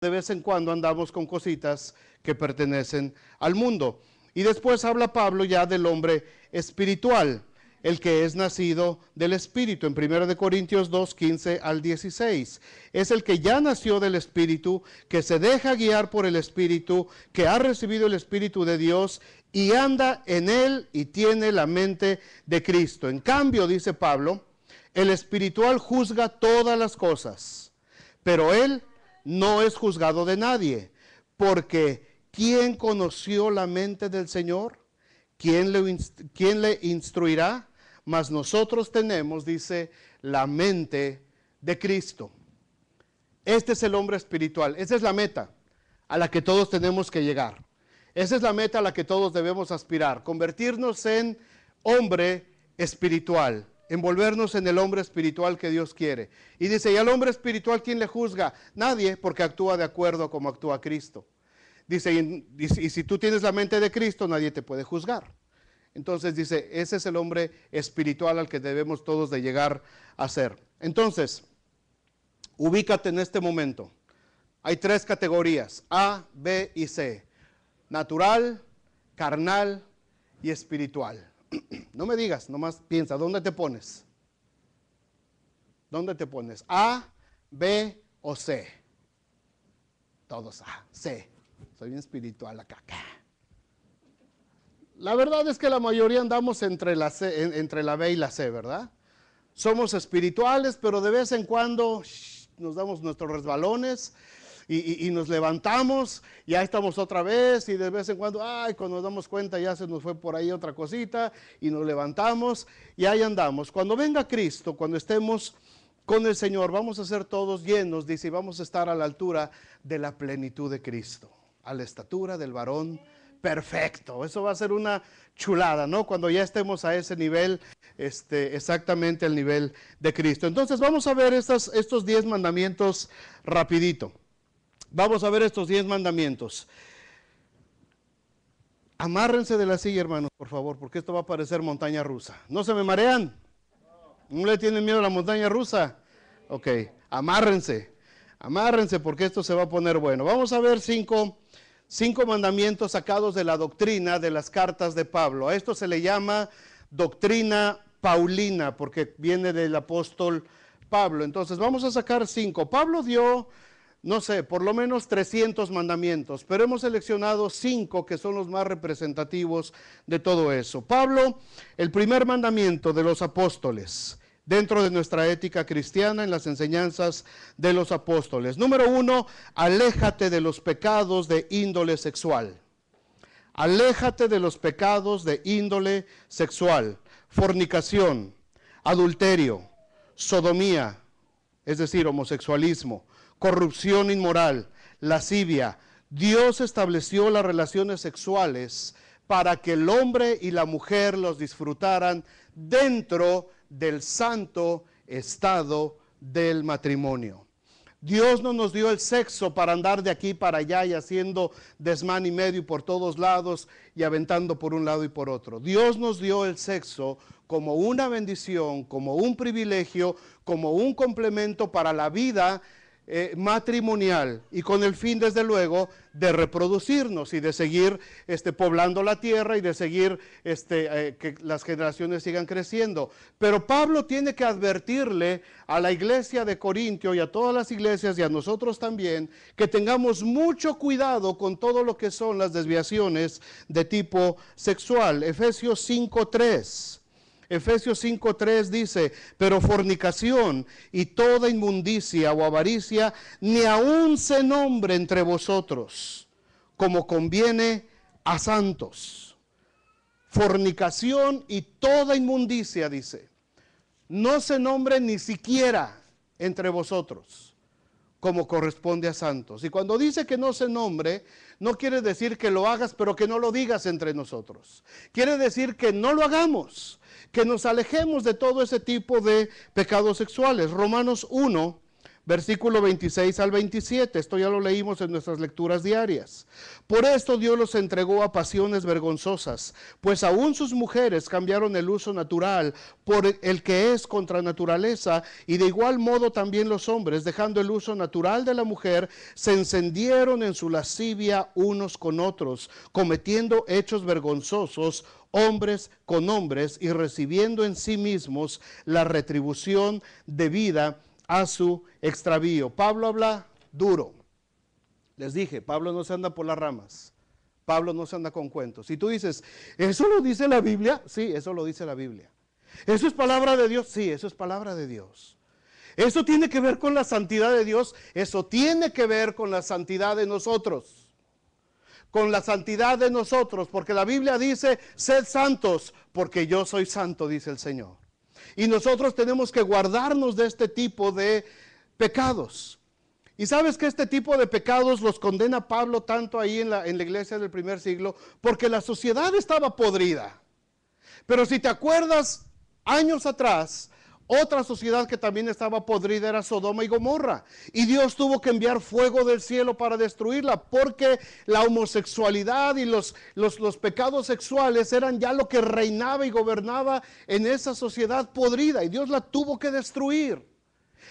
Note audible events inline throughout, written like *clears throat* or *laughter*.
de vez en cuando andamos con cositas que pertenecen al mundo. Y después habla Pablo ya del hombre espiritual, el que es nacido del Espíritu, en 1 Corintios 2, 15 al 16. Es el que ya nació del Espíritu, que se deja guiar por el Espíritu, que ha recibido el Espíritu de Dios y anda en él y tiene la mente de Cristo. En cambio, dice Pablo, el espiritual juzga todas las cosas, pero él no es juzgado de nadie, porque ¿quién conoció la mente del Señor? ¿Quién le, le instruirá? Mas nosotros tenemos, dice, la mente de Cristo. Este es el hombre espiritual, esa es la meta a la que todos tenemos que llegar. Esa es la meta a la que todos debemos aspirar, convertirnos en hombre espiritual envolvernos en el hombre espiritual que Dios quiere. Y dice, ¿y al hombre espiritual quién le juzga? Nadie, porque actúa de acuerdo a como actúa Cristo. Dice, y, y, si tú tienes la mente de Cristo, nadie te puede juzgar. Entonces dice, ese es el hombre espiritual al que debemos todos de llegar a ser. Entonces, ubícate en este momento. Hay tres categorías, A, B y C. Natural, carnal y espiritual. No me digas, nomás piensa, ¿dónde te pones? ¿Dónde te pones? ¿A, B o C? Todos A, C. Soy bien espiritual acá. La verdad es que la mayoría andamos entre la, entre la B y la C, ¿verdad? Somos espirituales, pero de vez en cuando nos damos nuestros resbalones y, nos levantamos, ya estamos otra vez y de vez en cuando, ay, cuando nos damos cuenta ya se nos fue por ahí otra cosita y nos levantamos y ahí andamos. Cuando venga Cristo, cuando estemos con el Señor, vamos a ser todos llenos, dice, y vamos a estar a la altura de la plenitud de Cristo, a la estatura del varón perfecto. Eso va a ser una chulada, ¿no? Cuando ya estemos a ese nivel, este, exactamente al nivel de Cristo. Entonces vamos a ver estos diez mandamientos rapidito. Vamos a ver estos diez mandamientos. Amárrense de la silla, hermanos, por favor, porque esto va a parecer montaña rusa. ¿No se me marean? ¿No le tienen miedo a la montaña rusa? Ok, amárrense. Amárrense porque esto se va a poner bueno. Vamos a ver cinco, cinco mandamientos sacados de la doctrina de las cartas de Pablo. A esto se le llama doctrina paulina porque viene del apóstol Pablo. Entonces vamos a sacar cinco. Pablo dio no sé, por lo menos 300 mandamientos, pero hemos seleccionado cinco que son los más representativos de todo eso. Pablo, el primer mandamiento de los apóstoles, dentro de nuestra ética cristiana, en las enseñanzas de los apóstoles. Número uno, aléjate de los pecados de índole sexual. Aléjate de los pecados de índole sexual, fornicación, adulterio, sodomía, es decir, homosexualismo corrupción inmoral, lascivia. Dios estableció las relaciones sexuales para que el hombre y la mujer los disfrutaran dentro del santo estado del matrimonio. Dios no nos dio el sexo para andar de aquí para allá y haciendo desmán y medio por todos lados y aventando por un lado y por otro. Dios nos dio el sexo como una bendición, como un privilegio, como un complemento para la vida eh, matrimonial y con el fin, desde luego, de reproducirnos y de seguir este, poblando la tierra y de seguir este, eh, que las generaciones sigan creciendo. Pero Pablo tiene que advertirle a la iglesia de Corintio y a todas las iglesias y a nosotros también que tengamos mucho cuidado con todo lo que son las desviaciones de tipo sexual. Efesios 5.3. Efesios 5.3 dice, pero fornicación y toda inmundicia o avaricia ni aún se nombre entre vosotros, como conviene a santos. Fornicación y toda inmundicia, dice, no se nombre ni siquiera entre vosotros, como corresponde a santos. Y cuando dice que no se nombre, no quiere decir que lo hagas, pero que no lo digas entre nosotros. Quiere decir que no lo hagamos que nos alejemos de todo ese tipo de pecados sexuales. Romanos 1, versículo 26 al 27. Esto ya lo leímos en nuestras lecturas diarias. Por esto Dios los entregó a pasiones vergonzosas, pues aún sus mujeres cambiaron el uso natural por el que es contra naturaleza, y de igual modo también los hombres, dejando el uso natural de la mujer, se encendieron en su lascivia unos con otros, cometiendo hechos vergonzosos hombres con hombres y recibiendo en sí mismos la retribución debida a su extravío. Pablo habla duro. Les dije, Pablo no se anda por las ramas. Pablo no se anda con cuentos. Si tú dices, ¿eso lo dice la Biblia? Sí, eso lo dice la Biblia. ¿Eso es palabra de Dios? Sí, eso es palabra de Dios. ¿Eso tiene que ver con la santidad de Dios? Eso tiene que ver con la santidad de nosotros. Con la santidad de nosotros, porque la Biblia dice, sed santos, porque yo soy santo, dice el Señor. Y nosotros tenemos que guardarnos de este tipo de pecados. Y sabes que este tipo de pecados los condena Pablo tanto ahí en la, en la iglesia del primer siglo, porque la sociedad estaba podrida. Pero si te acuerdas, años atrás, otra sociedad que también estaba podrida era Sodoma y Gomorra. Y Dios tuvo que enviar fuego del cielo para destruirla, porque la homosexualidad y los, pecados sexuales eran ya lo que reinaba y gobernaba en esa sociedad podrida. Y Dios la tuvo que destruir.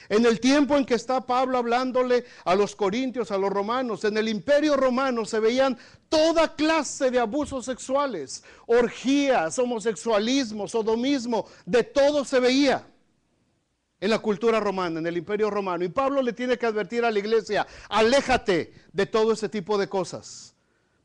En el tiempo en que está Pablo hablándole a los corintios, a los romanos, en el imperio romano se veían toda clase de abusos sexuales, orgías, homosexualismo, sodomismo, de todo se veía en la cultura romana, en el imperio romano. Y Pablo le tiene que advertir a la iglesia, aléjate de todo ese tipo de cosas.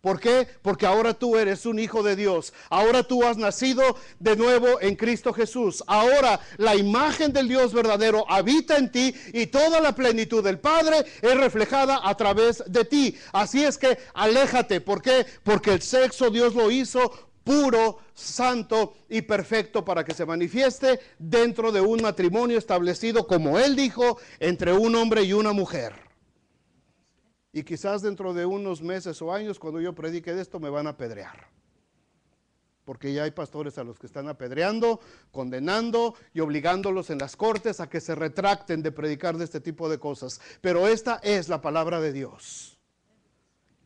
¿Por qué? Porque ahora tú eres un hijo de Dios. Ahora tú has nacido de nuevo en Cristo Jesús. Ahora la imagen del Dios verdadero habita en ti y toda la plenitud del Padre es reflejada a través de ti. Así es que aléjate. ¿Por qué? Porque el sexo Dios lo hizo puro, santo y perfecto para que se manifieste dentro de un matrimonio establecido, como él dijo, entre un hombre y una mujer. Y quizás dentro de unos meses o años, cuando yo predique de esto, me van a apedrear. Porque ya hay pastores a los que están apedreando, condenando y obligándolos en las cortes a que se retracten de predicar de este tipo de cosas. Pero esta es la palabra de Dios.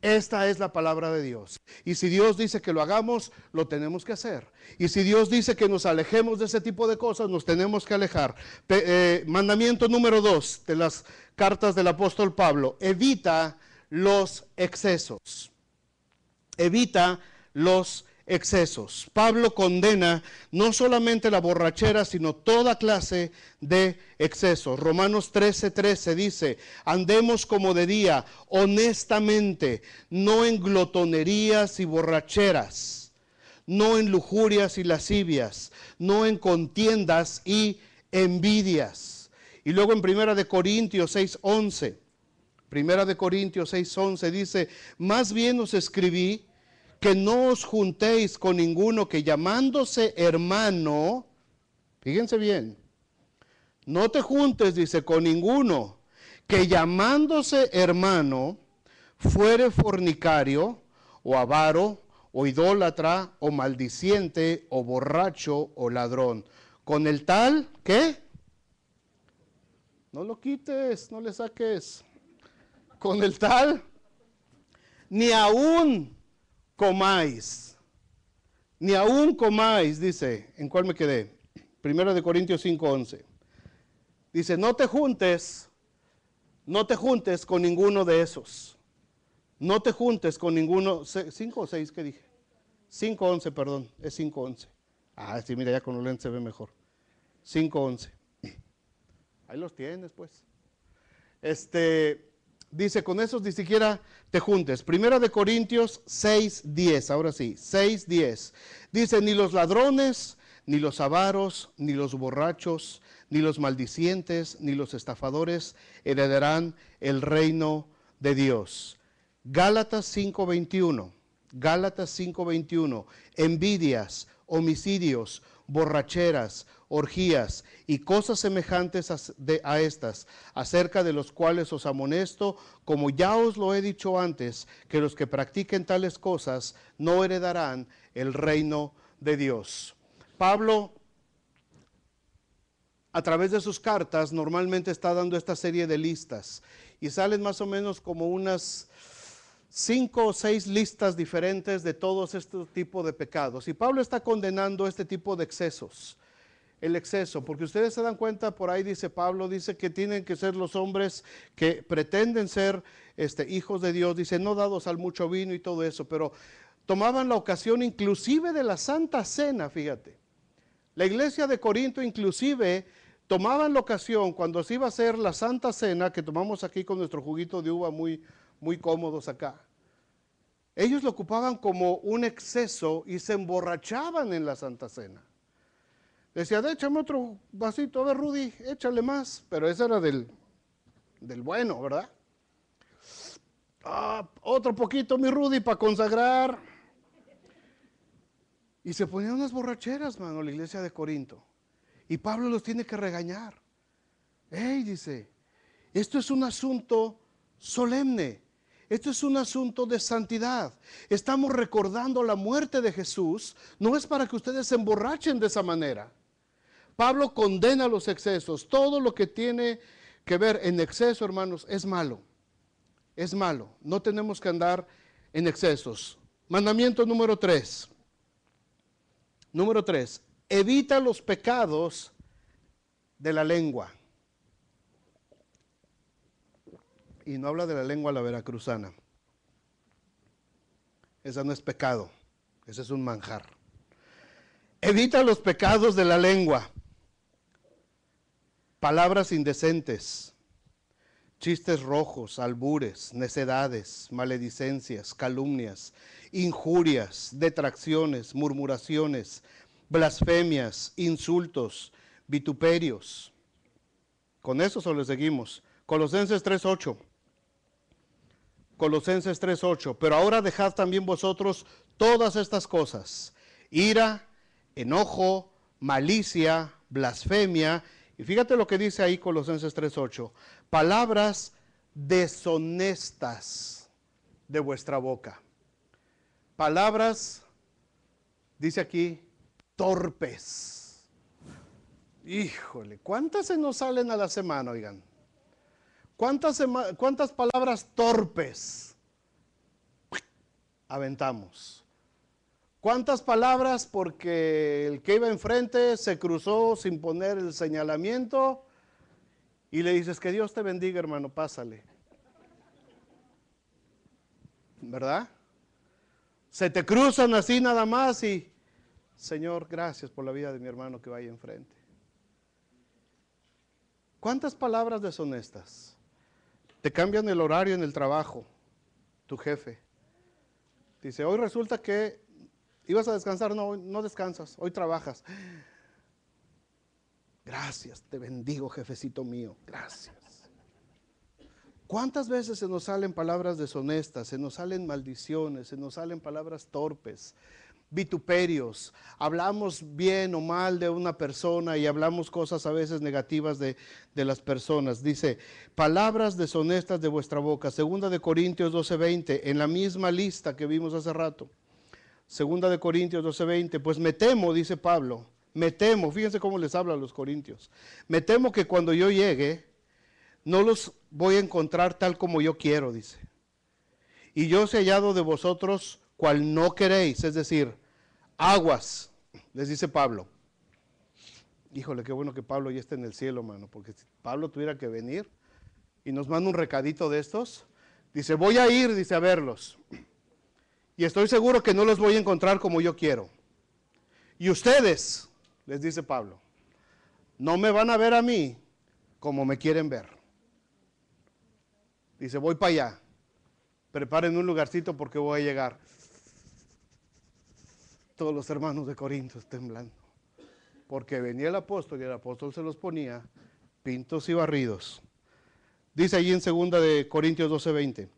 Esta es la palabra de Dios. Y si Dios dice que lo hagamos, lo tenemos que hacer. Y si Dios dice que nos alejemos de ese tipo de cosas, nos tenemos que alejar. Eh, mandamiento número dos de las cartas del apóstol Pablo. Evita los excesos. Evita los excesos. Pablo condena no solamente la borrachera, sino toda clase de excesos. Romanos 13 13 dice, andemos como de día, honestamente, no en glotonerías y borracheras, no en lujurias y lascivias, no en contiendas y envidias. Y luego en Primera de Corintios 6:11, Primera de Corintios 6:11 dice, más bien os escribí que no os juntéis con ninguno que llamándose hermano, fíjense bien, no te juntes, dice, con ninguno que llamándose hermano fuere fornicario o avaro o idólatra o maldiciente o borracho o ladrón. Con el tal ¿qué? no lo quites, no le saques. Con el tal ni aún comáis. Ni aún comáis, dice, ¿en cuál me quedé? Primero de Corintios 5:11. Dice, no te juntes, no te juntes con ninguno de esos. No te juntes con ninguno, 5 o 6 que dije. 5:11, perdón, es 5:11. Ah, sí, mira, ya con los lentes se ve mejor. 5:11. Ahí los tienes, pues. Este, dice, con esos ni siquiera te juntes. Primera de Corintios 6, 10, ahora sí, 6.10. Dice, ni los ladrones, ni los avaros, ni los borrachos, ni los maldicientes, ni los estafadores heredarán el reino de Dios. Gálatas 5:21. Gálatas 5:21. Envidias, homicidios, borracheras, orgías y cosas semejantes a, estas, acerca de los cuales os amonesto, como ya os lo he dicho antes, que los que practiquen tales cosas no heredarán el reino de Dios. Pablo, a través de sus cartas, normalmente está dando esta serie de listas y salen más o menos como unas cinco o seis listas diferentes de todos estos tipos de pecados. Y Pablo está condenando este tipo de excesos, el exceso, porque ustedes se dan cuenta, por ahí dice Pablo, dice que tienen que ser los hombres que pretenden ser este, hijos de Dios, dice, no dados al mucho vino y todo eso, pero tomaban la ocasión inclusive de la Santa Cena, fíjate. La iglesia de Corinto inclusive tomaban la ocasión cuando se iba a hacer la Santa Cena, que tomamos aquí con nuestro juguito de uva muy, muy cómodos acá. Ellos lo ocupaban como un exceso y se emborrachaban en la Santa Cena. Decía, échame otro vasito, a ver Rudy, échale más. Pero ese era del, bueno, ¿verdad? Ah, otro poquito, mi Rudy, para consagrar. Y se ponían unas borracheras, mano, la iglesia de Corinto. Y Pablo los tiene que regañar. Ey, dice, esto es un asunto solemne. Esto es un asunto de santidad. Estamos recordando la muerte de Jesús. No es para que ustedes se emborrachen de esa manera. Pablo condena los excesos. Todo lo que tiene que ver en exceso, hermanos, es malo. Es malo. No tenemos que andar en excesos. Mandamiento número tres. Número tres. Evita los pecados de la lengua. y no habla de la lengua la veracruzana. Esa no es pecado, ese es un manjar. Evita los pecados de la lengua, palabras indecentes, chistes rojos, albures, necedades, maledicencias, calumnias, injurias, detracciones, murmuraciones, blasfemias, insultos, vituperios. Con eso solo seguimos. Colosenses 3:8. Colosenses 3:8, pero ahora dejad también vosotros todas estas cosas, ira, enojo, malicia, blasfemia, y fíjate lo que dice ahí Colosenses 3:8, palabras deshonestas de vuestra boca, palabras, dice aquí, torpes. Híjole, ¿cuántas se nos salen a la semana, oigan? ¿Cuántas, cuántas palabras torpes aventamos? ¿Cuántas palabras porque el que iba enfrente se cruzó sin poner el señalamiento y le dices que Dios te bendiga, hermano, pásale? ¿Verdad? Se te cruzan así nada más y, Señor, gracias por la vida de mi hermano que va ahí enfrente. ¿Cuántas palabras deshonestas? Te cambian el horario en el trabajo, tu jefe. Dice, hoy resulta que ibas a descansar, no, no descansas, hoy trabajas. Gracias, te bendigo, jefecito mío, gracias. ¿Cuántas veces se nos salen palabras deshonestas, se nos salen maldiciones, se nos salen palabras torpes, vituperios. Hablamos bien o mal de una persona y hablamos cosas a veces negativas de, de las personas. Dice, palabras deshonestas de vuestra boca. Segunda de Corintios 12:20, en la misma lista que vimos hace rato. Segunda de Corintios 12:20, pues me temo, dice Pablo, me temo, fíjense cómo les habla a los corintios, me temo que cuando yo llegue, no los voy a encontrar tal como yo quiero, dice. Y yo os he hallado de vosotros cual no queréis, es decir, aguas, les dice Pablo. Híjole, qué bueno que Pablo ya esté en el cielo, mano, porque si Pablo tuviera que venir y nos manda un recadito de estos, dice, voy a ir, dice, a verlos. Y estoy seguro que no los voy a encontrar como yo quiero. Y ustedes, les dice Pablo, no me van a ver a mí como me quieren ver. Dice, voy para allá. Preparen un lugarcito porque voy a llegar todos los hermanos de Corinto temblando. Porque venía el apóstol y el apóstol se los ponía pintos y barridos. Dice allí en segunda de Corintios 12:20,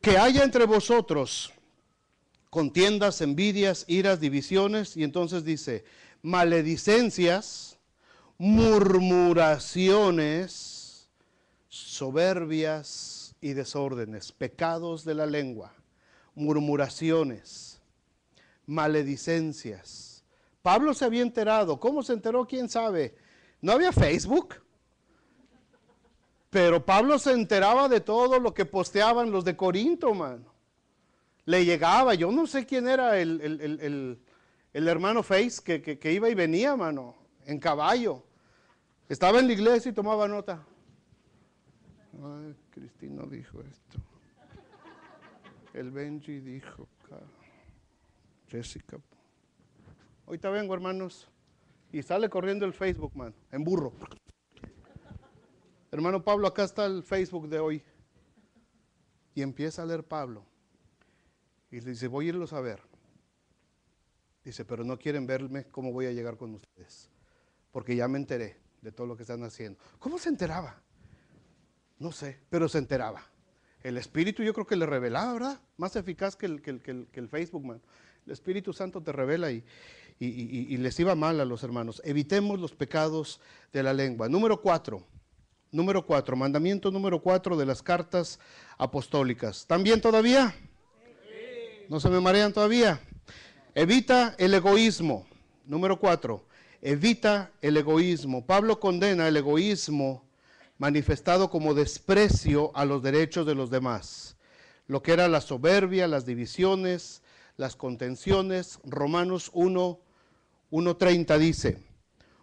que haya entre vosotros contiendas, envidias, iras, divisiones, y entonces dice, maledicencias, murmuraciones, soberbias y desórdenes, pecados de la lengua, murmuraciones maledicencias. Pablo se había enterado. ¿Cómo se enteró? ¿Quién sabe? No había Facebook. Pero Pablo se enteraba de todo lo que posteaban los de Corinto, mano. Le llegaba, yo no sé quién era el, hermano Face que, iba y venía, mano, en caballo. Estaba en la iglesia y tomaba nota. Ay, Cristina dijo esto. El Benji dijo, Jessica. Ahorita vengo, hermanos. Y sale corriendo el Facebook, man, en burro. Hermano Pablo, acá está el Facebook de hoy. Y empieza a leer Pablo. Y le dice, voy a irlos a ver. Dice, pero no quieren verme cómo voy a llegar con ustedes. Porque ya me enteré de todo lo que están haciendo. ¿Cómo se enteraba? No sé, pero se enteraba. El espíritu yo creo que le revelaba, ¿verdad? Más eficaz que el, que el Facebook, man. El Espíritu Santo te revela y, les iba mal a los hermanos. Evitemos los pecados de la lengua. Número cuatro. Número cuatro. Mandamiento número cuatro de las cartas apostólicas. ¿También todavía? ¿No se me marean todavía? Evita el egoísmo. Número cuatro. Evita el egoísmo. Pablo condena el egoísmo manifestado como desprecio a los derechos de los demás. Lo que era la soberbia, las divisiones, las contenciones. Romanos 1, 1.30 dice,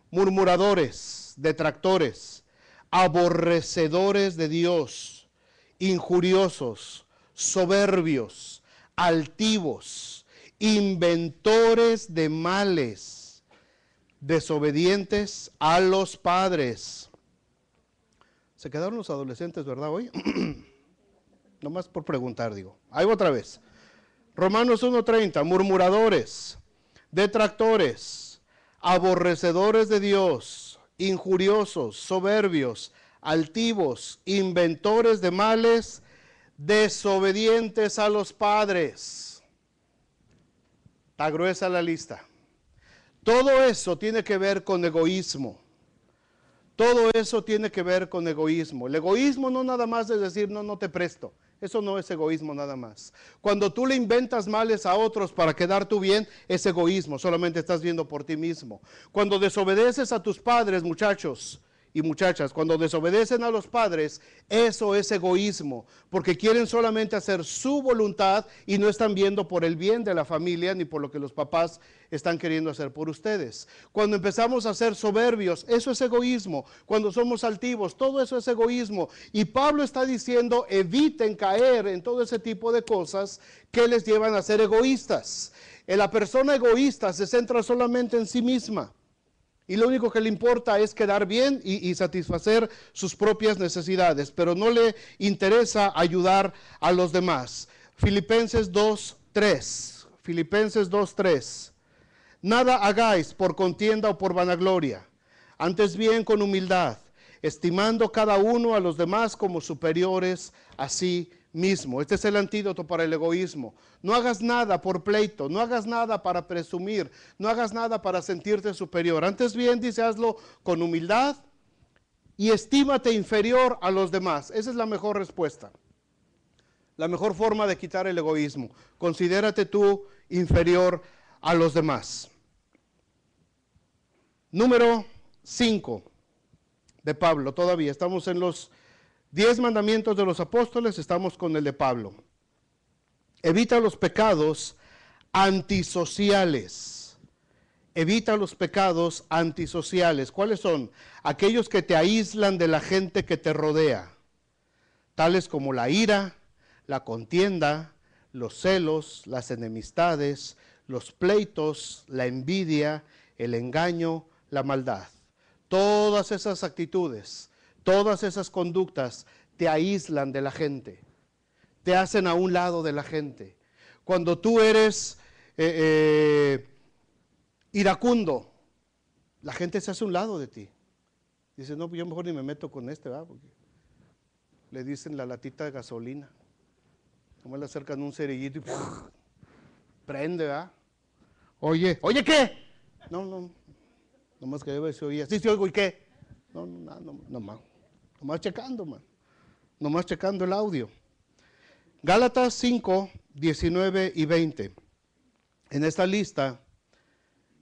murmuradores, detractores, aborrecedores de Dios, injuriosos, soberbios, altivos, inventores de males, desobedientes a los padres. Se quedaron los adolescentes, ¿verdad? Hoy, *clears throat* nomás por preguntar, digo. Ahí otra vez. Romanos 1.30, murmuradores, detractores, aborrecedores de Dios, injuriosos, soberbios, altivos, inventores de males, desobedientes a los padres. Está gruesa la lista. Todo eso tiene que ver con egoísmo. Todo eso tiene que ver con egoísmo. El egoísmo no nada más es decir, no, no te presto. Eso no es egoísmo nada más. Cuando tú le inventas males a otros para quedar tu bien, es egoísmo, solamente estás viendo por ti mismo. Cuando desobedeces a tus padres, muchachos, y muchachas, cuando desobedecen a los padres, eso es egoísmo, porque quieren solamente hacer su voluntad y no están viendo por el bien de la familia ni por lo que los papás están queriendo hacer por ustedes. Cuando empezamos a ser soberbios, eso es egoísmo. Cuando somos altivos, todo eso es egoísmo. Y Pablo está diciendo, eviten caer en todo ese tipo de cosas que les llevan a ser egoístas. La persona egoísta se centra solamente en sí misma y lo único que le importa es quedar bien y, satisfacer sus propias necesidades, pero no le interesa ayudar a los demás. Filipenses 2.3, Filipenses 2.3, nada hagáis por contienda o por vanagloria, antes bien con humildad, estimando cada uno a los demás como superiores a sí mismo. Este es el antídoto para el egoísmo. No hagas nada por pleito, no hagas nada para presumir, no hagas nada para sentirte superior. Antes bien, dice, hazlo con humildad y estímate inferior a los demás. Esa es la mejor respuesta. La mejor forma de quitar el egoísmo. Considérate tú inferior a los demás. Número 5 de Pablo, todavía estamos en los Diez mandamientos de los apóstoles, estamos con el de Pablo. Evita los pecados antisociales. Evita los pecados antisociales. ¿Cuáles son? Aquellos que te aíslan de la gente que te rodea, tales como la ira, la contienda, los celos, las enemistades, los pleitos, la envidia, el engaño, la maldad. Todas esas actitudes Todas esas conductas te aíslan de la gente, te hacen a un lado de la gente. Cuando tú eres eh, eh, iracundo, la gente se hace a un lado de ti. Dice, no, yo mejor ni me meto con este, ¿verdad? le dicen la latita de gasolina. Como le acercan un cerillito y *laughs* prende, ¿verdad? Oye, oye, ¿qué? No, no, nomás que yo decir, oye, sí, sí, oigo, ¿y qué? No, no, no, no, no, no. Nomás checando, Nomás checando el audio. Gálatas 5, 19 y 20. En esta lista,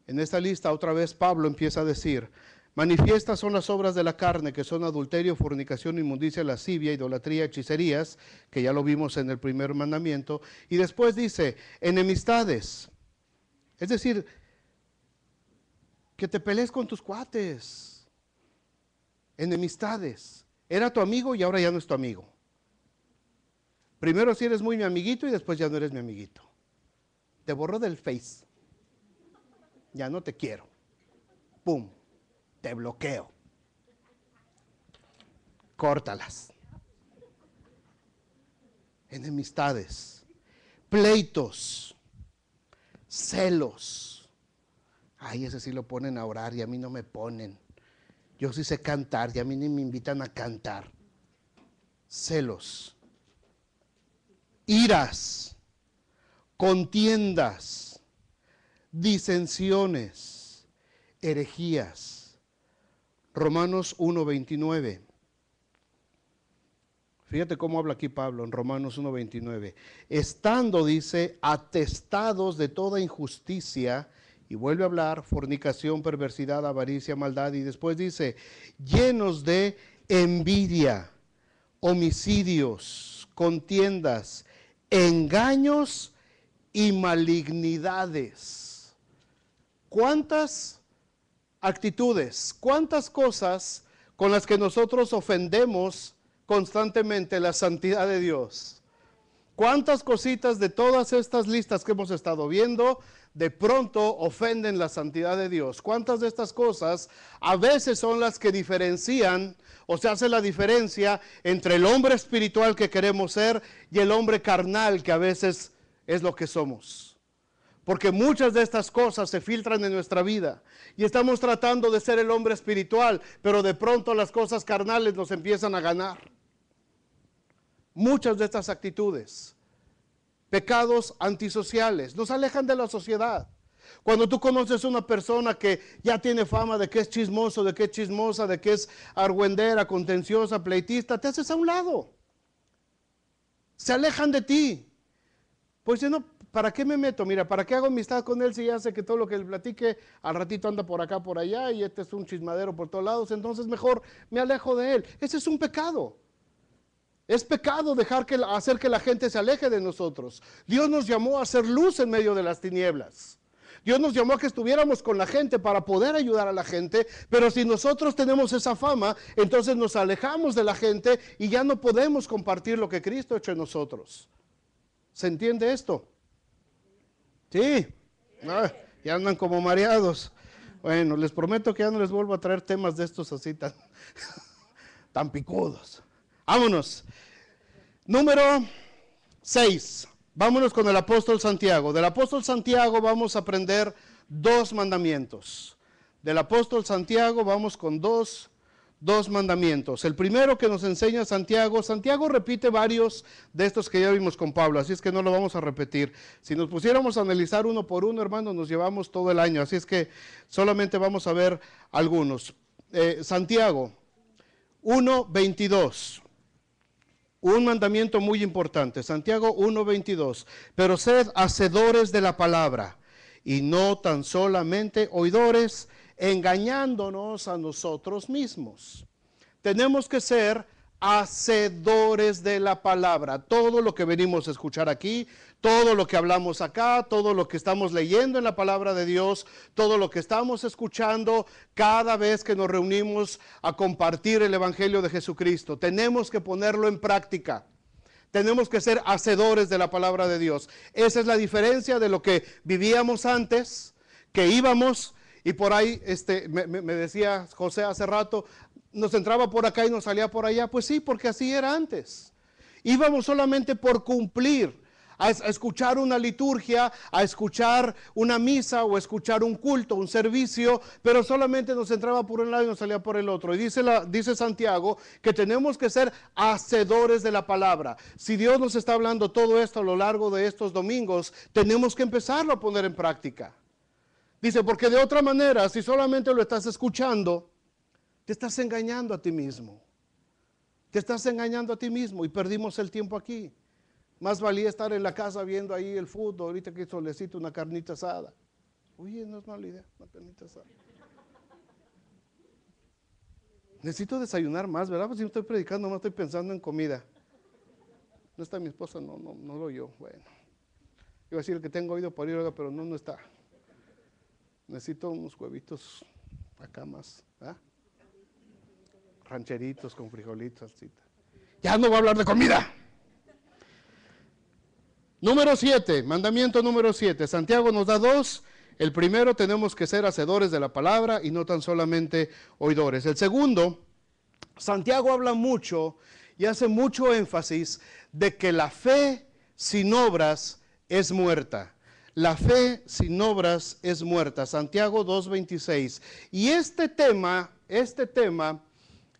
en esta lista otra vez Pablo empieza a decir, manifiestas son las obras de la carne, que son adulterio, fornicación, inmundicia, lascivia, idolatría, hechicerías, que ya lo vimos en el primer mandamiento, y después dice, enemistades. Es decir, que te pelees con tus cuates, enemistades, era tu amigo y ahora ya no es tu amigo. Primero sí eres muy mi amiguito y después ya no eres mi amiguito. Te borro del Face. Ya no te quiero. Pum. Te bloqueo. Córtalas. Enemistades, pleitos, celos. Ay, ese sí lo ponen a orar y a mí no me ponen. Yo sí sé cantar y a mí ni me invitan a cantar. Celos, iras, contiendas, disensiones, herejías. Romanos 1.29. Fíjate cómo habla aquí Pablo en Romanos 1.29. Estando, dice, atestados de toda injusticia, y vuelve a hablar, fornicación, perversidad, avaricia, maldad, y después dice, llenos de envidia, homicidios, contiendas, engaños y malignidades. ¿Cuántas actitudes, cuántas cosas con las que nosotros ofendemos constantemente la santidad de Dios? ¿Cuántas cositas de todas estas listas que hemos estado viendo de pronto ofenden la santidad de Dios. ¿Cuántas de estas cosas a veces son las que diferencian o se hace la diferencia entre el hombre espiritual que queremos ser y el hombre carnal que a veces es lo que somos? Porque muchas de estas cosas se filtran en nuestra vida y estamos tratando de ser el hombre espiritual, pero de pronto las cosas carnales nos empiezan a ganar. Muchas de estas actitudes pecados antisociales, nos alejan de la sociedad. Cuando tú conoces a una persona que ya tiene fama de que es chismoso, de que es chismosa, de que es argüendera, contenciosa, pleitista, te haces a un lado. Se alejan de ti. Pues no, ¿para qué me meto? Mira, ¿para qué hago amistad con él si ya sé que todo lo que le platique al ratito anda por acá, por allá y este es un chismadero por todos lados? Entonces mejor me alejo de él. Ese es un pecado. Es pecado dejar que, hacer que la gente se aleje de nosotros. Dios nos llamó a hacer luz en medio de las tinieblas. Dios nos llamó a que estuviéramos con la gente para poder ayudar a la gente, pero si nosotros tenemos esa fama, entonces nos alejamos de la gente y ya no podemos compartir lo que Cristo ha hecho en nosotros. ¿Se entiende esto? Sí. Ah, ya andan como mareados. Bueno, les prometo que ya no les vuelvo a traer temas de estos así tan *laughs* picudos. Vámonos. Número 6. Vámonos con el apóstol Santiago. Del apóstol Santiago vamos a aprender dos mandamientos. Del apóstol Santiago vamos con dos, mandamientos. El primero que nos enseña Santiago, Santiago repite varios de estos que ya vimos con Pablo, así es que no lo vamos a repetir. Si nos pusiéramos a analizar uno por uno, hermano, nos llevamos todo el año, así es que solamente vamos a ver algunos. Eh, Santiago 1, 22 un mandamiento muy importante, Santiago 1:22, pero sed hacedores de la palabra y no tan solamente oidores, engañándonos a nosotros mismos. Tenemos que ser hacedores de la palabra. Todo lo que venimos a escuchar aquí, todo lo que hablamos acá, todo lo que estamos leyendo en la palabra de Dios, todo lo que estamos escuchando cada vez que nos reunimos a compartir el Evangelio de Jesucristo. Tenemos que ponerlo en práctica. Tenemos que ser hacedores de la palabra de Dios. Esa es la diferencia de lo que vivíamos antes, que íbamos, y por ahí este, me, me, decía José hace rato, nos entraba por acá y nos salía por allá. Pues sí, porque así era antes. Íbamos solamente por cumplir, a, escuchar una liturgia, a escuchar una misa o escuchar un culto, un servicio, pero solamente nos entraba por un lado y nos salía por el otro. Y dice, dice Santiago que tenemos que ser hacedores de la palabra. Si Dios nos está hablando todo esto a lo largo de estos domingos, tenemos que empezarlo a poner en práctica. Dice, porque de otra manera, si solamente lo estás escuchando, te estás engañando a ti mismo. Te estás engañando a ti mismo y perdimos el tiempo aquí. Más valía estar en la casa viendo ahí el fútbol, ahorita que solecito una carnita asada. Oye, no es mala idea, una carnita asada. Necesito desayunar más, ¿verdad? Pues si estoy predicando, no estoy pensando en comida. No está mi esposa, no, no, no lo yo. Bueno, iba a decir que tengo oído por ir, pero no, no está. Necesito unos huevitos acá más rancheritos con frijolitos, Ya no voy a hablar de comida. Número 7, mandamiento número 7. Santiago nos da dos. El primero, tenemos que ser hacedores de la palabra y no tan solamente oidores. El segundo, Santiago habla mucho y hace mucho énfasis de que la fe sin obras es muerta. La fe sin obras es muerta. Santiago 2.26. Y este tema, este tema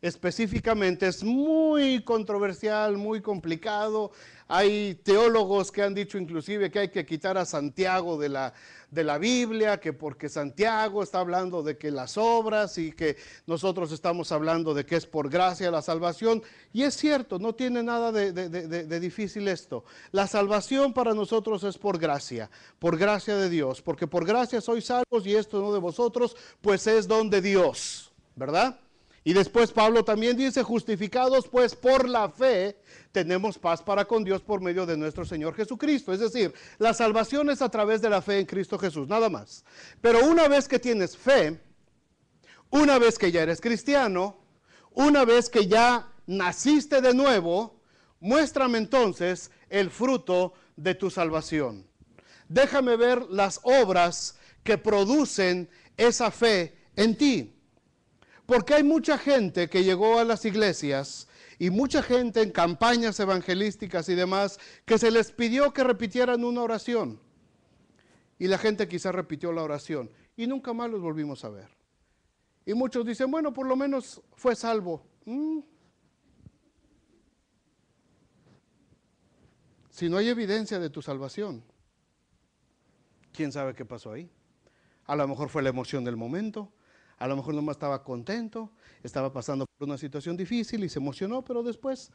específicamente es muy controversial, muy complicado. Hay teólogos que han dicho inclusive que hay que quitar a Santiago de la, de la Biblia, que porque Santiago está hablando de que las obras y que nosotros estamos hablando de que es por gracia la salvación. Y es cierto, no tiene nada de, de difícil esto. La salvación para nosotros es por gracia, por gracia de Dios, porque por gracia sois salvos y esto no de vosotros, pues es don de Dios, ¿verdad? Y después Pablo también dice, justificados pues por la fe, tenemos paz para con Dios por medio de nuestro Señor Jesucristo. Es decir, la salvación es a través de la fe en Cristo Jesús, nada más. Pero una vez que tienes fe, una vez que ya eres cristiano, una vez que ya naciste de nuevo, muéstrame entonces el fruto de tu salvación. Déjame ver las obras que producen esa fe en ti. Porque hay mucha gente que llegó a las iglesias y mucha gente en campañas evangelísticas y demás que se les pidió que repitieran una oración. Y la gente quizá repitió la oración y nunca más los volvimos a ver. Y muchos dicen, bueno, por lo menos fue salvo. Mm. Si no hay evidencia de tu salvación, ¿quién sabe qué pasó ahí? A lo mejor fue la emoción del momento, a lo mejor nomás estaba contento, estaba pasando por una situación difícil y se emocionó, pero después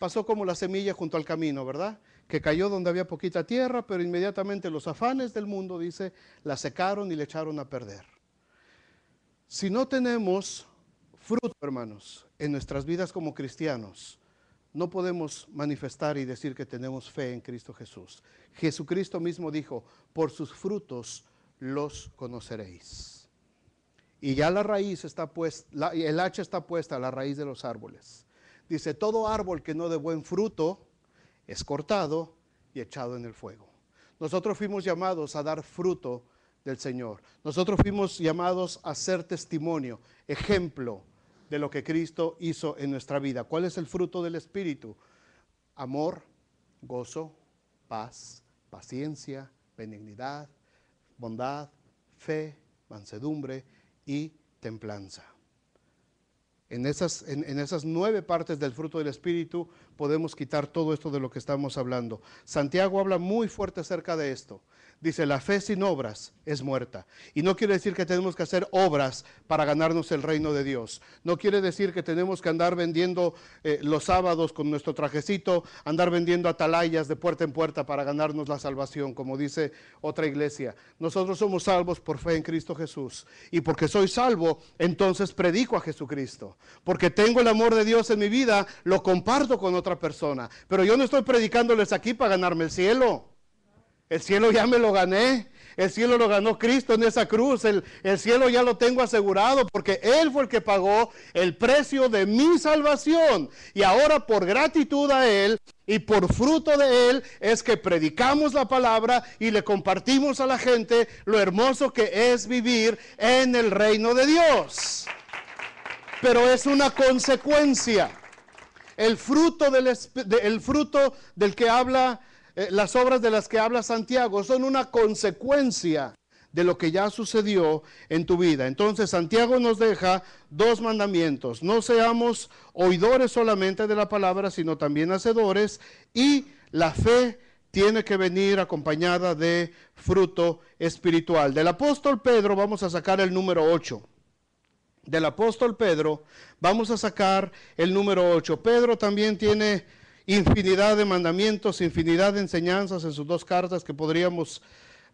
pasó como la semilla junto al camino, ¿verdad? Que cayó donde había poquita tierra, pero inmediatamente los afanes del mundo, dice, la secaron y le echaron a perder. Si no tenemos fruto, hermanos, en nuestras vidas como cristianos, no podemos manifestar y decir que tenemos fe en Cristo Jesús. Jesucristo mismo dijo, por sus frutos los conoceréis. Y ya la raíz está puesta, el hacha está puesta a la raíz de los árboles. Dice, todo árbol que no de buen fruto es cortado y echado en el fuego. Nosotros fuimos llamados a dar fruto del Señor. Nosotros fuimos llamados a ser testimonio, ejemplo de lo que Cristo hizo en nuestra vida. ¿Cuál es el fruto del Espíritu? Amor, gozo, paz, paciencia, benignidad, bondad, fe, mansedumbre y templanza. En esas, en, esas nueve partes del fruto del Espíritu podemos quitar todo esto de lo que estamos hablando. Santiago habla muy fuerte acerca de esto. Dice, la fe sin obras es muerta. Y no quiere decir que tenemos que hacer obras para ganarnos el reino de Dios. No quiere decir que tenemos que andar vendiendo eh, los sábados con nuestro trajecito, andar vendiendo atalayas de puerta en puerta para ganarnos la salvación, como dice otra iglesia. Nosotros somos salvos por fe en Cristo Jesús. Y porque soy salvo, entonces predico a Jesucristo. Porque tengo el amor de Dios en mi vida, lo comparto con otros otra persona. Pero yo no estoy predicándoles aquí para ganarme el cielo. El cielo ya me lo gané. El cielo lo ganó Cristo en esa cruz. El, el, cielo ya lo tengo asegurado porque Él fue el que pagó el precio de mi salvación. Y ahora por gratitud a Él y por fruto de Él es que predicamos la palabra y le compartimos a la gente lo hermoso que es vivir en el reino de Dios. Pero es una consecuencia el fruto del, el fruto del que habla, eh, las obras de las que habla Santiago son una consecuencia de lo que ya sucedió en tu vida. Entonces Santiago nos deja dos mandamientos. No seamos oidores solamente de la palabra, sino también hacedores. Y la fe tiene que venir acompañada de fruto espiritual. Del apóstol Pedro vamos a sacar el número 8 del apóstol Pedro, vamos a sacar el número 8. Pedro también tiene infinidad de mandamientos, infinidad de enseñanzas en sus dos cartas que podríamos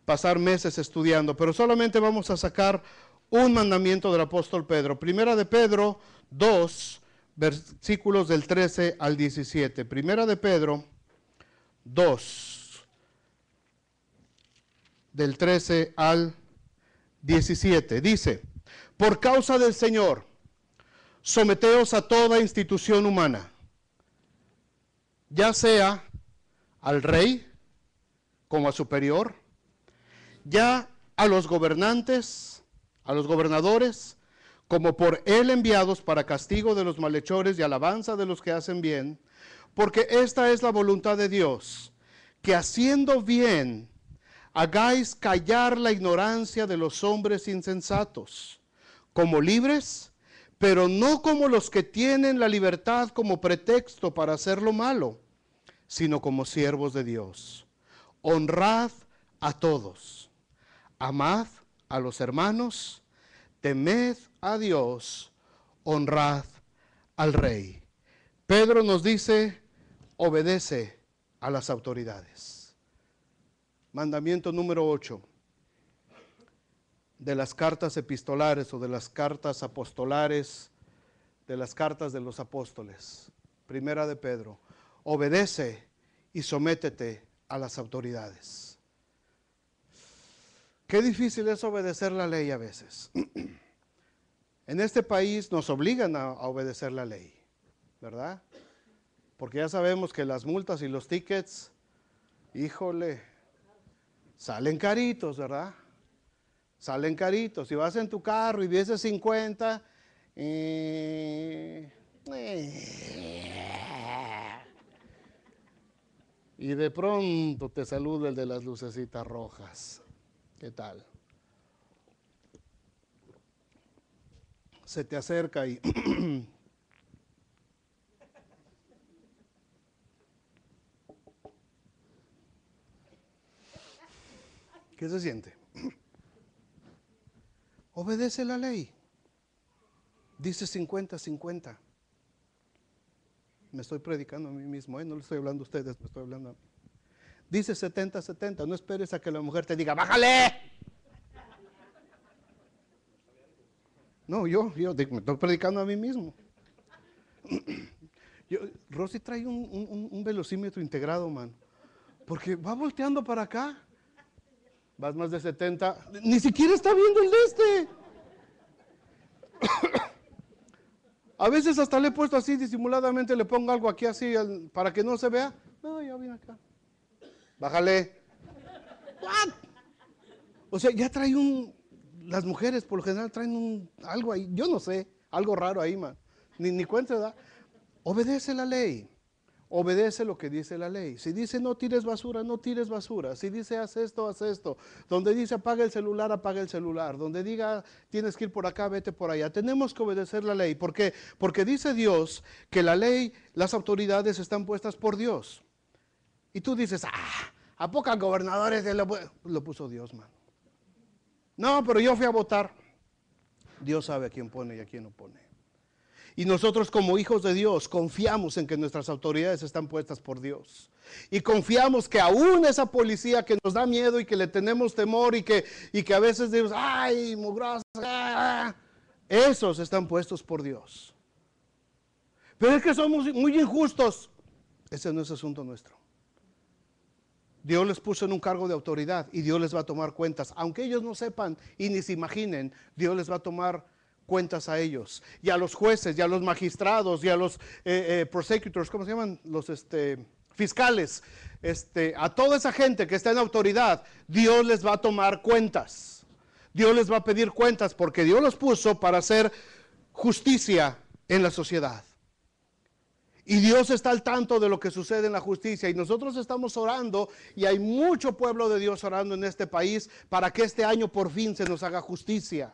pasar meses estudiando, pero solamente vamos a sacar un mandamiento del apóstol Pedro. Primera de Pedro 2, versículos del 13 al 17. Primera de Pedro 2, del 13 al 17. Dice, por causa del Señor, someteos a toda institución humana, ya sea al rey como a superior, ya a los gobernantes, a los gobernadores, como por él enviados para castigo de los malhechores y alabanza de los que hacen bien, porque esta es la voluntad de Dios, que haciendo bien hagáis callar la ignorancia de los hombres insensatos como libres, pero no como los que tienen la libertad como pretexto para hacer lo malo, sino como siervos de Dios. Honrad a todos, amad a los hermanos, temed a Dios, honrad al rey. Pedro nos dice, obedece a las autoridades. Mandamiento número 8 de las cartas epistolares o de las cartas apostolares, de las cartas de los apóstoles. Primera de Pedro, obedece y sométete a las autoridades. Qué difícil es obedecer la ley a veces. *clears throat* en este país nos obligan a, obedecer la ley, ¿verdad? Porque ya sabemos que las multas y los tickets, híjole, salen caritos, ¿verdad? salen caritos. Si vas en tu carro y vieses 50, eh, eh. y de pronto te saluda el de las lucecitas rojas. ¿Qué tal? Se te acerca y... *clears throat* ¿Qué se siente? obedece la ley. Dice 50-50. Me estoy predicando a mí mismo, ¿eh? no le estoy hablando a ustedes, me estoy hablando a mí. Dice 70-70, no esperes a que la mujer te diga, bájale. No, yo, yo me estoy predicando a mí mismo. *clears throat* Yo, Rosy trae un, un velocímetro integrado, man. Porque va volteando para acá. Vas más de 70. Ni siquiera está viendo el de este. *coughs* A veces hasta le he puesto así, disimuladamente le pongo algo aquí así para que no se vea. No, ya viene acá. Bájale. O sea, ya trae un. Las mujeres por lo general traen un, algo ahí, yo no sé, algo raro ahí, man. Ni, ni cuenta, ¿verdad? Obedece la ley. Obedece lo que dice la ley. Si dice no tires basura, no tires basura. Si dice haz esto, haz esto. Donde dice apaga el celular, apaga el celular. Donde diga tienes que ir por acá, vete por allá. Tenemos que obedecer la ley. ¿Por qué? Porque dice Dios que la ley, las autoridades están puestas por Dios. Y tú dices, ah, ¿a pocas gobernadores lo puso Dios, mano. No, pero yo fui a votar. Dios sabe a quién pone y a quién no pone. Y nosotros como hijos de Dios confiamos en que nuestras autoridades están puestas por Dios. Y confiamos que aún esa policía que nos da miedo y que le tenemos temor y que, y que a veces decimos, ay, mugrosa, ah, ah", esos están puestos por Dios. Pero es que somos muy injustos. Ese no es asunto nuestro. Dios les puso en un cargo de autoridad y Dios les va a tomar cuentas. Aunque ellos no sepan y ni se imaginen, Dios les va a tomar cuentas a ellos, y a los jueces, y a los magistrados, y a los eh, eh, prosecutors, ¿cómo se llaman? Los este, fiscales, este, a toda esa gente que está en autoridad, Dios les va a tomar cuentas. Dios les va a pedir cuentas porque Dios los puso para hacer justicia en la sociedad. Y Dios está al tanto de lo que sucede en la justicia. Y nosotros estamos orando, y hay mucho pueblo de Dios orando en este país para que este año por fin se nos haga justicia.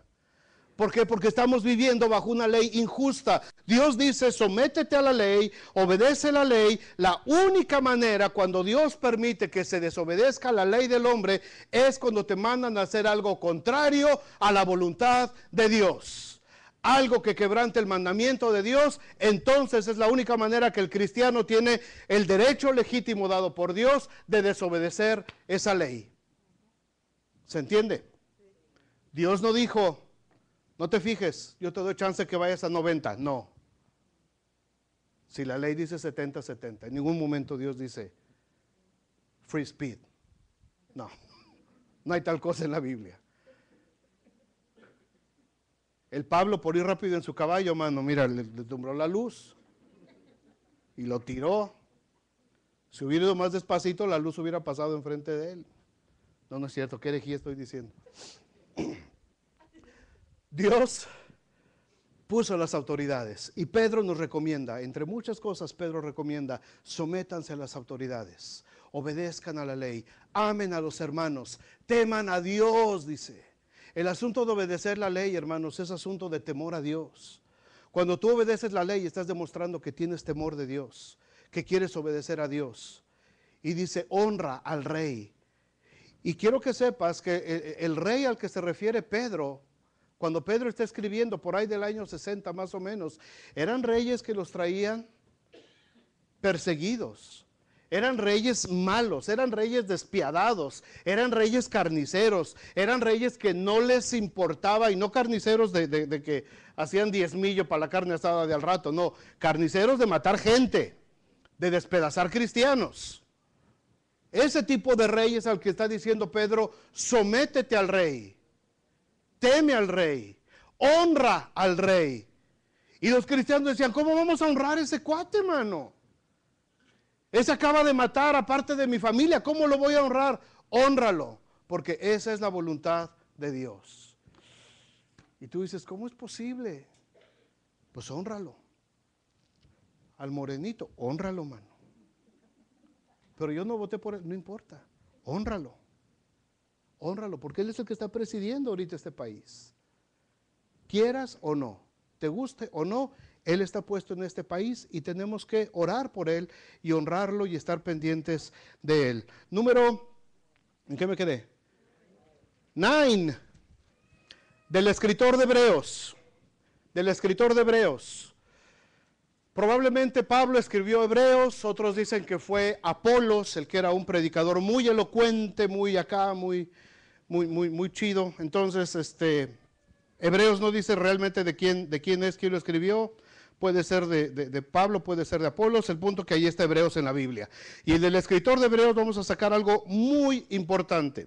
¿Por qué? Porque estamos viviendo bajo una ley injusta. Dios dice, sométete a la ley, obedece la ley. La única manera cuando Dios permite que se desobedezca la ley del hombre es cuando te mandan a hacer algo contrario a la voluntad de Dios. Algo que quebrante el mandamiento de Dios, entonces es la única manera que el cristiano tiene el derecho legítimo dado por Dios de desobedecer esa ley. ¿Se entiende? Dios no dijo, no te fijes, yo te doy chance que vayas a 90. No. Si la ley dice 70, 70. En ningún momento Dios dice free speed. No. No hay tal cosa en la Biblia. El Pablo, por ir rápido en su caballo, mano, mira, le, tumbró la luz y lo tiró. Si hubiera ido más despacito, la luz hubiera pasado enfrente de él. No, no es cierto, qué herejía estoy diciendo. Dios puso las autoridades y Pedro nos recomienda, entre muchas cosas Pedro recomienda, sométanse a las autoridades, obedezcan a la ley, amen a los hermanos, teman a Dios, dice. El asunto de obedecer la ley, hermanos, es asunto de temor a Dios. Cuando tú obedeces la ley, estás demostrando que tienes temor de Dios, que quieres obedecer a Dios. Y dice, honra al rey. Y quiero que sepas que eh, eh, el rey al que se refiere Pedro cuando Pedro está escribiendo por ahí del año 60 más o menos, eran reyes que los traían perseguidos, eran reyes malos, eran reyes despiadados, eran reyes carniceros, eran reyes que no les importaba y no carniceros de, que hacían millos para la carne asada de al rato, no, carniceros de matar gente, de despedazar cristianos. Ese tipo de reyes al que está diciendo Pedro, sométete al rey teme al rey, honra al rey. Y los cristianos decían, ¿cómo vamos a honrar a ese cuate, hermano? Ese acaba de matar a parte de mi familia, ¿cómo lo voy a honrar? Honralo, porque esa es la voluntad de Dios. Y tú dices, ¿cómo es posible? Pues honralo. Al morenito, honralo, mano. Pero yo no voté por él, no importa, honralo. Honralo, porque él es el que está presidiendo ahorita este país. Quieras o no, te guste o no, él está puesto en este país y tenemos que orar por él y honrarlo y estar pendientes de él. Número, ¿en qué me quedé? Nine, del escritor de Hebreos, del escritor de Hebreos. Probablemente Pablo escribió Hebreos, otros dicen que fue Apolos, el que era un predicador muy elocuente, muy acá, muy muy, muy, chido. Entonces, este, Hebreos no dice realmente de quién, de quién es quien lo escribió. Puede ser de, Pablo, puede ser de Apolos, el punto que ahí está Hebreos en la Biblia. Y del escritor de Hebreos vamos a sacar algo muy importante,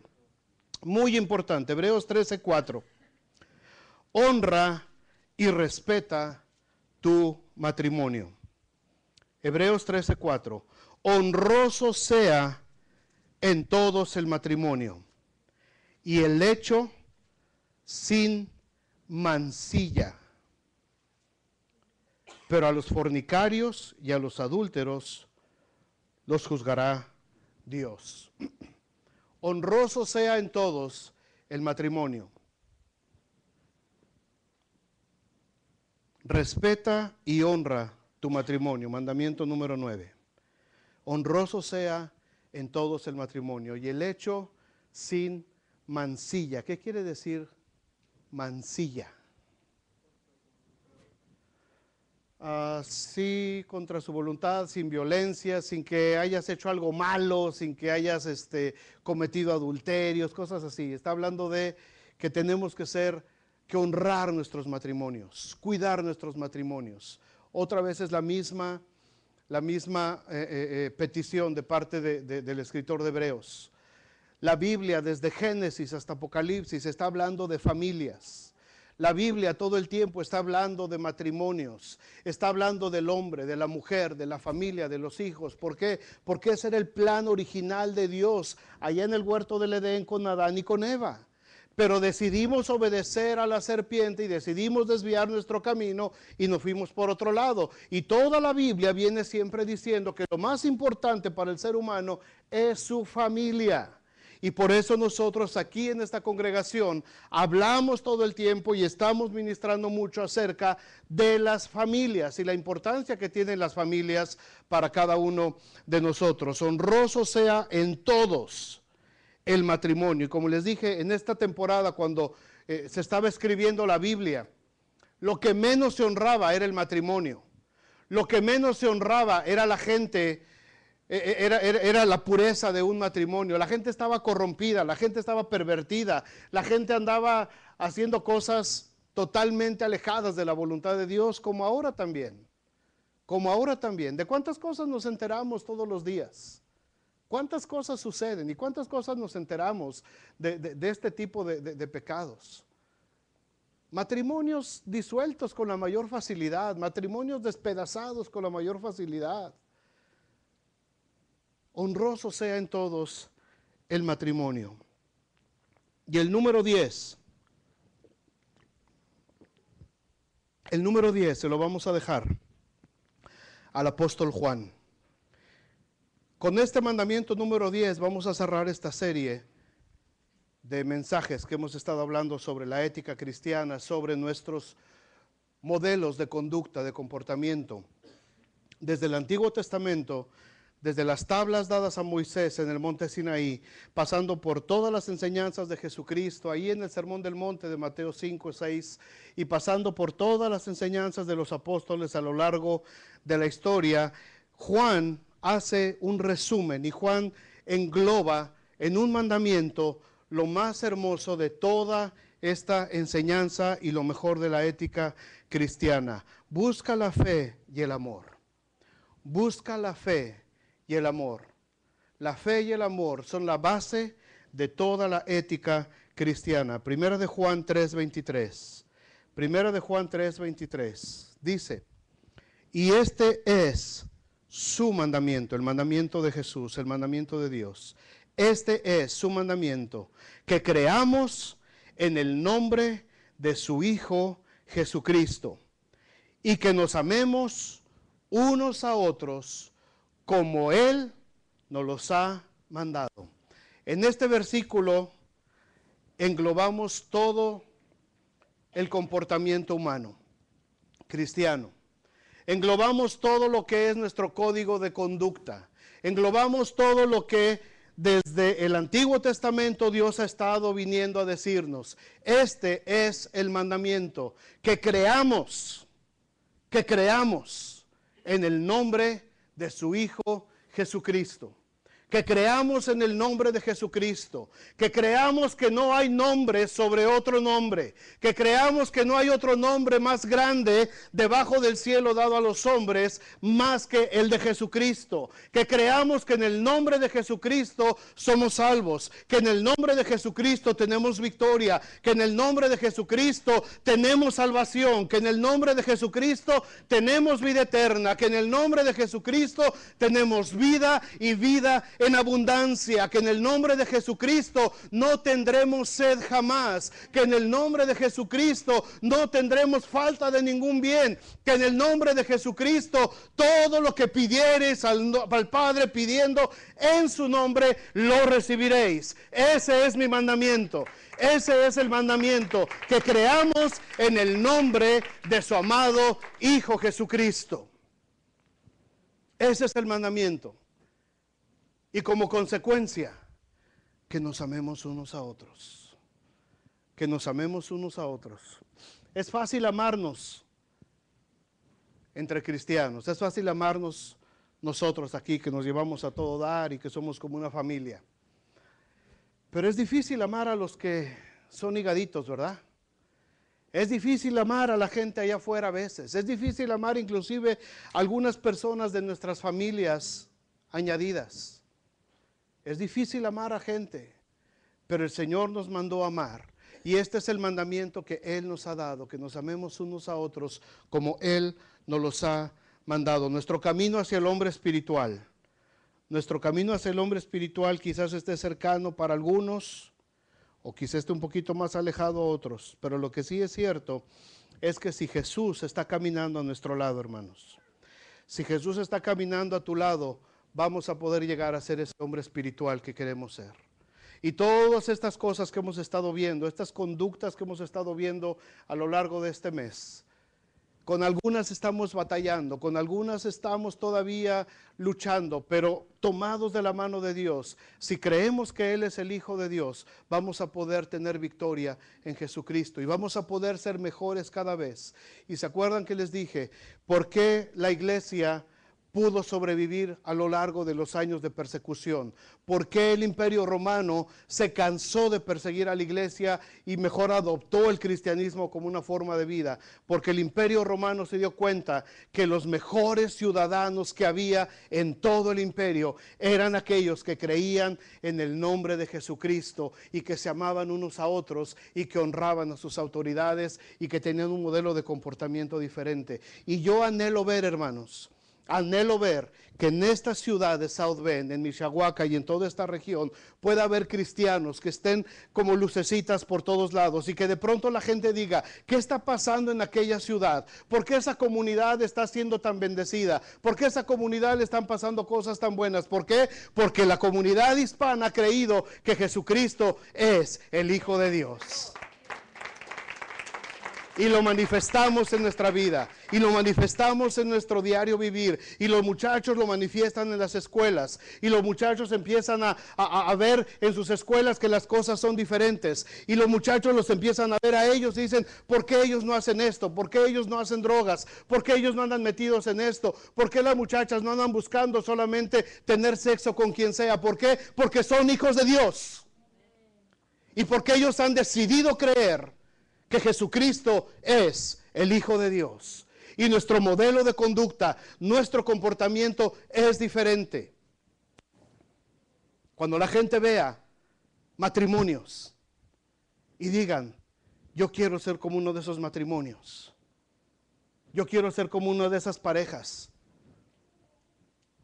muy importante. Hebreos 13.4. Honra y respeta tu matrimonio. Hebreos 13.4. Honroso sea en todos el matrimonio y el hecho sin mancilla. Pero a los fornicarios y a los adúlteros los juzgará Dios. *clears throat* Honroso sea en todos el matrimonio. Respeta y honra tu matrimonio. Mandamiento número 9. Honroso sea en todos el matrimonio y el hecho sin Mansilla, ¿Qué quiere decir mansilla? así ah, contra su voluntad, sin violencia, sin que hayas hecho algo malo, sin que hayas este, cometido adulterios, cosas así. Está hablando de que tenemos que ser, que honrar nuestros matrimonios, cuidar nuestros matrimonios. Otra vez es la misma, la misma eh, eh, eh, petición de parte del escritor de Hebreos. La Biblia desde Génesis hasta Apocalipsis está hablando de familias. La Biblia todo el tiempo está hablando de matrimonios, está hablando del hombre, de la mujer, de la familia, de los hijos. ¿Por qué? Porque ese era el plan original de Dios allá en el huerto del Edén con Adán y con Eva. Pero decidimos obedecer a la serpiente y decidimos desviar nuestro camino y nos fuimos por otro lado. Y toda la Biblia viene siempre diciendo que lo más importante para el ser humano es su familia. Y por eso nosotros aquí en esta congregación hablamos todo el tiempo y estamos ministrando mucho acerca de las familias y la importancia que tienen las familias para cada uno de nosotros. Honroso sea en todos el matrimonio. Y como les dije, en esta temporada cuando eh, se estaba escribiendo la Biblia, lo que menos se honraba era el matrimonio. Lo que menos se honraba era la gente e, e, era, la pureza de un matrimonio. La gente estaba corrompida, la gente estaba pervertida, la gente andaba haciendo cosas totalmente alejadas de la voluntad de Dios, como ahora también. Como ahora también. ¿De cuántas cosas nos enteramos todos los días? ¿Cuántas cosas suceden y cuántas cosas nos enteramos de, este tipo de, de pecados? Matrimonios disueltos con la mayor facilidad, matrimonios despedazados con la mayor facilidad honroso sea en todos el matrimonio. Y el número 10, el número 10 se lo vamos a dejar al apóstol Juan. Con este mandamiento número 10 vamos a cerrar esta serie de mensajes que hemos estado hablando sobre la ética cristiana, sobre nuestros modelos de conducta, de comportamiento, desde el Antiguo Testamento desde las tablas dadas a Moisés en el monte Sinaí, pasando por todas las enseñanzas de Jesucristo, ahí en el Sermón del Monte de Mateo 5, 6, y pasando por todas las enseñanzas de los apóstoles a lo largo de la historia, Juan hace un resumen y Juan engloba en un mandamiento lo más hermoso de toda esta enseñanza y lo mejor de la ética cristiana. Busca la fe y el amor. Busca la fe y el amor. La fe y el amor son la base de toda la ética cristiana. Primera de Juan 3:23. Primera de Juan 3:23 dice, "Y este es su mandamiento, el mandamiento de Jesús, el mandamiento de Dios. Este es su mandamiento, que creamos en el nombre de su Hijo Jesucristo y que nos amemos unos a otros como Él nos los ha mandado. En este versículo englobamos todo el comportamiento humano, cristiano. Englobamos todo lo que es nuestro código de conducta. Englobamos todo lo que desde el Antiguo Testamento Dios ha estado viniendo a decirnos. Este es el mandamiento, que creamos, que creamos en el nombre de de su Hijo Jesucristo que creamos en el nombre de Jesucristo, que creamos que no hay nombre sobre otro nombre, que creamos que no hay otro nombre más grande debajo del cielo dado a los hombres más que el de Jesucristo, que creamos que en el nombre de Jesucristo somos salvos, que en el nombre de Jesucristo tenemos victoria, que en el nombre de Jesucristo tenemos salvación, que en el nombre de Jesucristo tenemos vida eterna, que en el nombre de Jesucristo tenemos vida y vida en abundancia, que en el nombre de Jesucristo no tendremos sed jamás, que en el nombre de Jesucristo no tendremos falta de ningún bien, que en el nombre de Jesucristo todo lo que pidiereis al, al Padre pidiendo en su nombre lo recibiréis. Ese es mi mandamiento. Ese es el mandamiento, que creamos en el nombre de su amado Hijo Jesucristo. Ese es el mandamiento. Y como consecuencia, que nos amemos unos a otros. Que nos amemos unos a otros. Es fácil amarnos entre cristianos. Es fácil amarnos nosotros aquí, que nos llevamos a todo dar y que somos como una familia. Pero es difícil amar a los que son higaditos, ¿verdad? Es difícil amar a la gente allá afuera a veces. Es difícil amar inclusive a algunas personas de nuestras familias añadidas. Es difícil amar a gente, pero el Señor nos mandó a amar. Y este es el mandamiento que Él nos ha dado, que nos amemos unos a otros como Él nos los ha mandado. Nuestro camino hacia el hombre espiritual. Nuestro camino hacia el hombre espiritual quizás esté cercano para algunos o quizás esté un poquito más alejado a otros. Pero lo que sí es cierto es que si Jesús está caminando a nuestro lado, hermanos, si Jesús está caminando a tu lado, vamos a poder llegar a ser ese hombre espiritual que queremos ser. Y todas estas cosas que hemos estado viendo, estas conductas que hemos estado viendo a lo largo de este mes, con algunas estamos batallando, con algunas estamos todavía luchando, pero tomados de la mano de Dios, si creemos que Él es el Hijo de Dios, vamos a poder tener victoria en Jesucristo y vamos a poder ser mejores cada vez. Y se acuerdan que les dije, ¿por qué la iglesia pudo sobrevivir a lo largo de los años de persecución? ¿Por qué el imperio romano se cansó de perseguir a la iglesia y mejor adoptó el cristianismo como una forma de vida? Porque el imperio romano se dio cuenta que los mejores ciudadanos que había en todo el imperio eran aquellos que creían en el nombre de Jesucristo y que se amaban unos a otros y que honraban a sus autoridades y que tenían un modelo de comportamiento diferente. Y yo anhelo ver, hermanos, Anhelo ver que en esta ciudad de South Bend, en Michahuaca y en toda esta región, pueda haber cristianos que estén como lucecitas por todos lados y que de pronto la gente diga, ¿qué está pasando en aquella ciudad? ¿Por qué esa comunidad está siendo tan bendecida? ¿Por qué esa comunidad le están pasando cosas tan buenas? ¿Por qué? Porque la comunidad hispana ha creído que Jesucristo es el Hijo de Dios y lo manifestamos en nuestra vida y lo manifestamos en nuestro diario vivir y los muchachos lo manifiestan en las escuelas y los muchachos empiezan a, a, ver en sus escuelas que las cosas son diferentes y los muchachos los empiezan a ver a ellos y dicen, ¿por qué ellos no hacen esto? ¿Por qué ellos no hacen drogas? ¿Por qué ellos no andan metidos en esto? ¿Por qué las muchachas no andan buscando solamente tener sexo con quien sea? ¿Por qué? Porque son hijos de Dios. Y porque ellos han decidido creer que Jesucristo es el Hijo de Dios. Y nuestro modelo de conducta, nuestro comportamiento es diferente. Cuando la gente vea matrimonios y digan, yo quiero ser como uno de esos matrimonios. Yo quiero ser como una de esas parejas.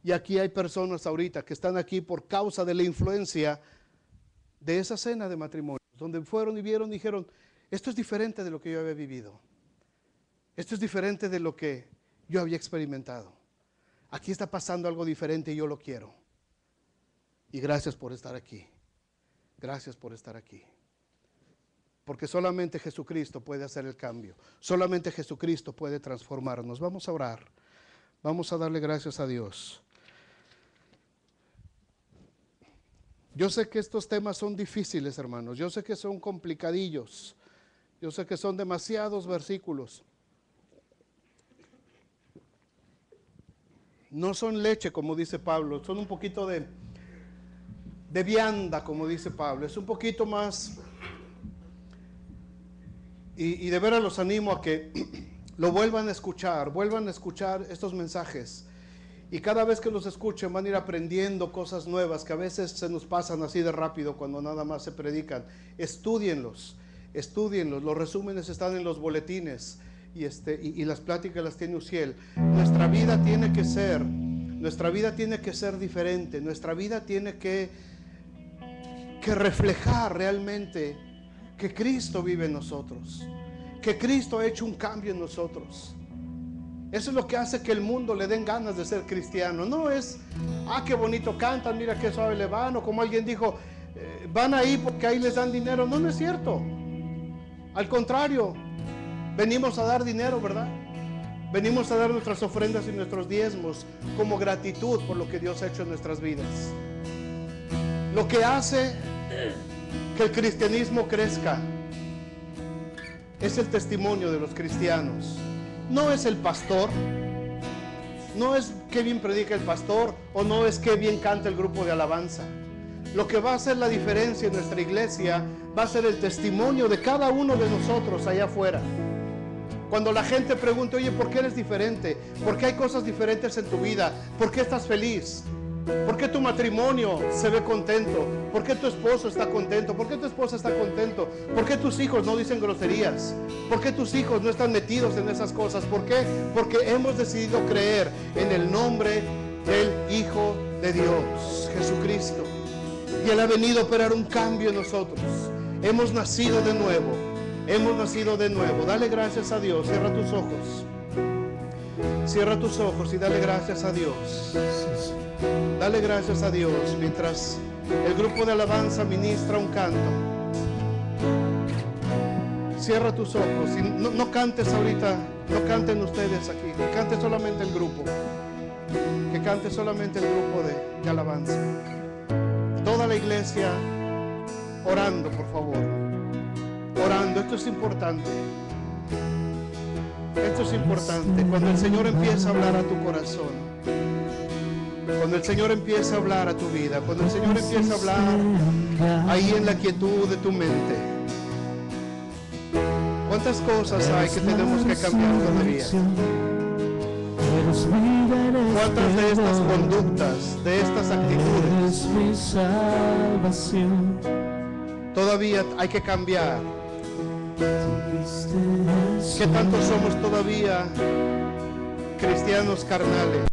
Y aquí hay personas ahorita que están aquí por causa de la influencia de esa cena de matrimonios, donde fueron y vieron y dijeron, esto es diferente de lo que yo había vivido. Esto es diferente de lo que yo había experimentado. Aquí está pasando algo diferente y yo lo quiero. Y gracias por estar aquí. Gracias por estar aquí. Porque solamente Jesucristo puede hacer el cambio. Solamente Jesucristo puede transformarnos. Vamos a orar. Vamos a darle gracias a Dios. Yo sé que estos temas son difíciles, hermanos. Yo sé que son complicadillos. Yo sé que son demasiados versículos. No son leche, como dice Pablo, son un poquito de, de vianda, como dice Pablo. Es un poquito más... Y, de veras los animo a que *clears throat* lo vuelvan a escuchar, vuelvan a escuchar estos mensajes. Y cada vez que los escuchen van a ir aprendiendo cosas nuevas que a veces se nos pasan así de rápido cuando nada más se predican. Estudienlos estudienlos. Los resúmenes están en los boletines y, este, y, las pláticas las tiene Uciel. Nuestra vida tiene que ser, nuestra vida tiene que ser diferente, nuestra vida tiene que, que reflejar realmente que Cristo vive en nosotros, que Cristo ha hecho un cambio en nosotros. Eso es lo que hace que el mundo le den ganas de ser cristiano. No es, ah, qué bonito cantan, mira qué suave le van, o como alguien dijo, eh, van ahí porque ahí les dan dinero. No, no es cierto. Al contrario, venimos a dar dinero, ¿verdad? Venimos a dar nuestras ofrendas y nuestros diezmos como gratitud por lo que Dios ha hecho en nuestras vidas. Lo que hace que el cristianismo crezca es el testimonio de los cristianos. No es el pastor, no es qué bien predica el pastor o no es qué bien canta el grupo de alabanza. Lo que va a hacer la diferencia en nuestra iglesia va a ser el testimonio de cada uno de nosotros allá afuera. Cuando la gente pregunte, oye, ¿por qué eres diferente? ¿Por qué hay cosas diferentes en tu vida? ¿Por qué estás feliz? ¿Por qué tu matrimonio se ve contento? ¿Por qué tu esposo está contento? ¿Por qué tu esposa está contento? ¿Por qué tus hijos no dicen groserías? ¿Por qué tus hijos no están metidos en esas cosas? ¿Por qué? Porque hemos decidido creer en el nombre del Hijo de Dios, Jesucristo. Y Él ha venido a operar un cambio en nosotros. Hemos nacido de nuevo. Hemos nacido de nuevo. Dale gracias a Dios. Cierra tus ojos. Cierra tus ojos y dale gracias a Dios. Dale gracias a Dios mientras el grupo de alabanza ministra un canto. Cierra tus ojos no, cantes ahorita, no canten ustedes aquí, que cante solamente el grupo, que cante solamente el grupo de alabanza toda la iglesia orando, por favor. Orando, esto es importante. Esto es importante. Cuando el Señor empieza a hablar a tu corazón, cuando el Señor empieza a hablar a tu vida, cuando el Señor empieza a hablar ahí en la quietud de tu mente, ¿cuántas cosas hay que tenemos que cambiar todavía? ¿Cuántas de estas conductas, de estas actitudes todavía hay que cambiar? ¿Qué tanto somos todavía cristianos carnales?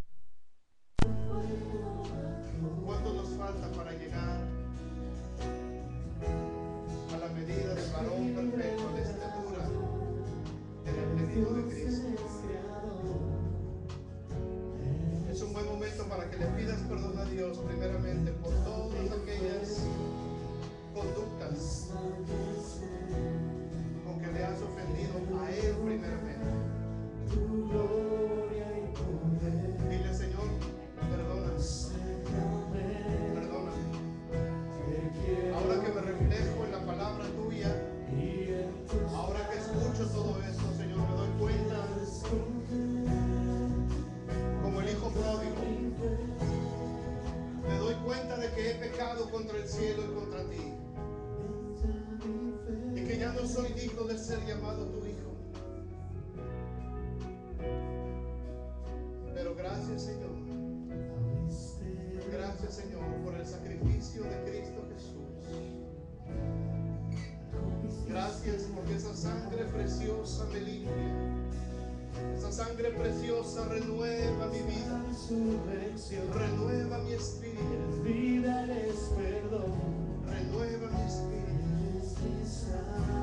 sangre preciosa renueva mi vida, renueva mi espíritu, renueva mi espíritu.